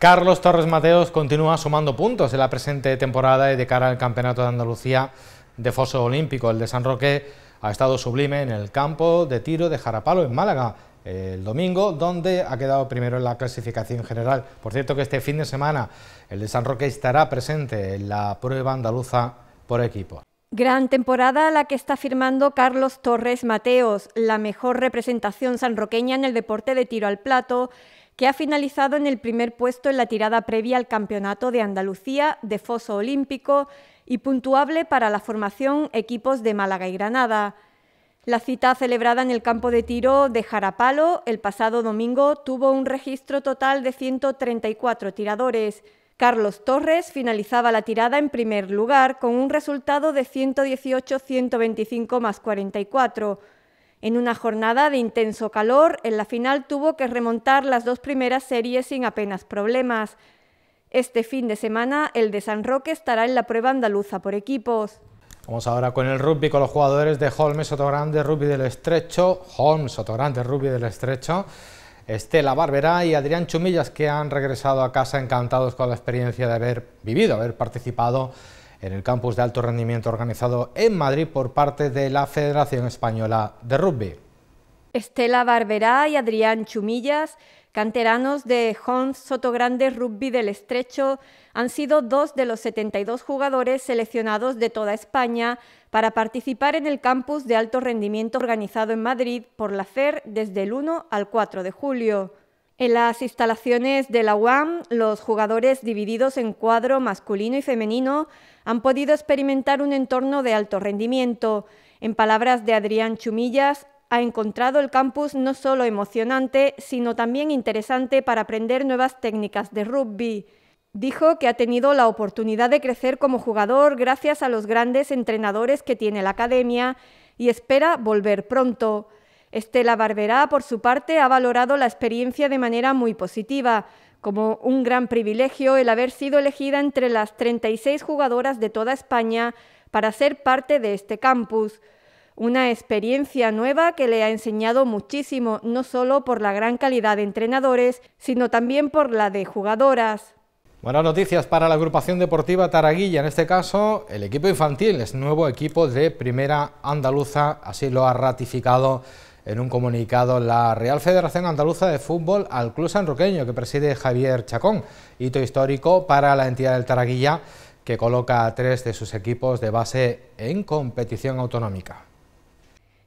Carlos Torres Mateos continúa sumando puntos en la presente temporada y de cara al Campeonato de Andalucía de Foso Olímpico. El de San Roque ha estado sublime en el campo de tiro de Jarapalo en Málaga el domingo, donde ha quedado primero en la clasificación general. Por cierto que este fin de semana el de San Roque estará presente en la prueba andaluza por equipo. Gran temporada la que está firmando Carlos Torres Mateos, la mejor representación sanroqueña en el deporte de tiro al plato, que ha finalizado en el primer puesto en la tirada previa al Campeonato de Andalucía de Foso Olímpico y puntuable para la formación equipos de Málaga y Granada. La cita celebrada en el campo de tiro de Jarapalo el pasado domingo tuvo un registro total de 134 tiradores. Carlos Torres finalizaba la tirada en primer lugar con un resultado de 118-125 más 44. En una jornada de intenso calor, en la final tuvo que remontar las dos primeras series sin apenas problemas. Este fin de semana, el de San Roque estará en la prueba andaluza por equipos. Vamos ahora con el rugby, con los jugadores de Holmes Sotogrande Rugby del Estrecho. Holmes Sotogrande Rugby del Estrecho. Estela Barberá y Adrián Chumillas, que han regresado a casa encantados con la experiencia de haber vivido, haber participado en el campus de alto rendimiento organizado en Madrid por parte de la Federación Española de Rugby. Estela Barberá y Adrián Chumillas, canteranos de Hons Sotogrande Rugby del Estrecho, han sido dos de los 72 jugadores seleccionados de toda España para participar en el campus de alto rendimiento organizado en Madrid por la FER desde el 1 al 4 de julio. En las instalaciones de la UAM, los jugadores divididos en cuadro masculino y femenino han podido experimentar un entorno de alto rendimiento. En palabras de Adrián Chumillas, ha encontrado el campus no solo emocionante, sino también interesante para aprender nuevas técnicas de rugby. Dijo que ha tenido la oportunidad de crecer como jugador gracias a los grandes entrenadores que tiene la academia y espera volver pronto. Estela Barberá, por su parte, ha valorado la experiencia de manera muy positiva, como un gran privilegio el haber sido elegida entre las 36 jugadoras de toda España para ser parte de este campus. Una experiencia nueva que le ha enseñado muchísimo, no solo por la gran calidad de entrenadores, sino también por la de jugadoras. Buenas noticias para la agrupación deportiva Taraguilla, en este caso el equipo infantil, es nuevo equipo de primera andaluza, así lo ha ratificado en un comunicado la Real Federación Andaluza de Fútbol al Club Sanroqueño que preside Javier Chacón, hito histórico para la entidad del Taraguilla que coloca a tres de sus equipos de base en competición autonómica.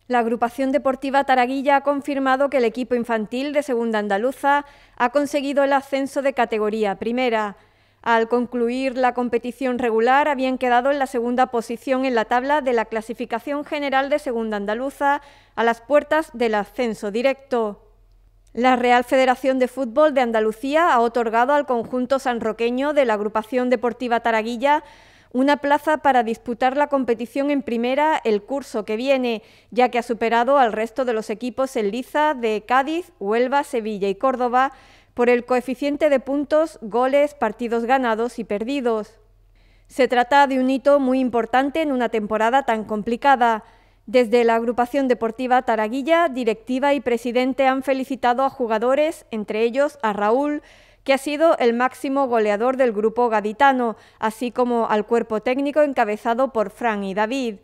La agrupación deportiva Taraguilla ha confirmado que el equipo infantil de Segunda Andaluza ha conseguido el ascenso de categoría primera. Al concluir la competición regular, habían quedado en la segunda posición en la tabla de la clasificación general de Segunda Andaluza a las puertas del ascenso directo. La Real Federación de Fútbol de Andalucía ha otorgado al conjunto sanroqueño de la agrupación deportiva Taraguilla una plaza para disputar la competición en primera el curso que viene, ya que ha superado al resto de los equipos en liza de Cádiz, Huelva, Sevilla y Córdoba por el coeficiente de puntos, goles, partidos ganados y perdidos. Se trata de un hito muy importante en una temporada tan complicada. Desde la agrupación deportiva Taraguilla, directiva y presidente han felicitado a jugadores, entre ellos a Raúl, que ha sido el máximo goleador del grupo gaditano, así como al cuerpo técnico encabezado por Fran y David.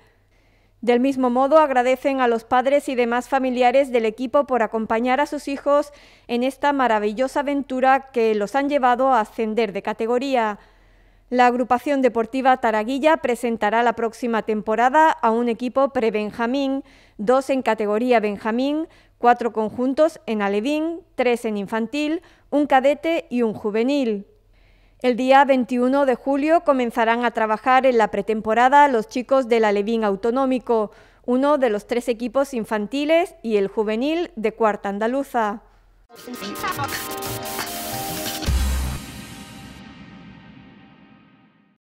Del mismo modo, agradecen a los padres y demás familiares del equipo por acompañar a sus hijos en esta maravillosa aventura que los han llevado a ascender de categoría. La agrupación deportiva Taraguilla presentará la próxima temporada a un equipo pre-Benjamín, dos en categoría Benjamín, cuatro conjuntos en alevín, tres en infantil, un cadete y un juvenil. El día 21 de julio comenzarán a trabajar en la pretemporada los chicos del alevín autonómico, uno de los tres equipos infantiles y el juvenil de Cuarta Andaluza.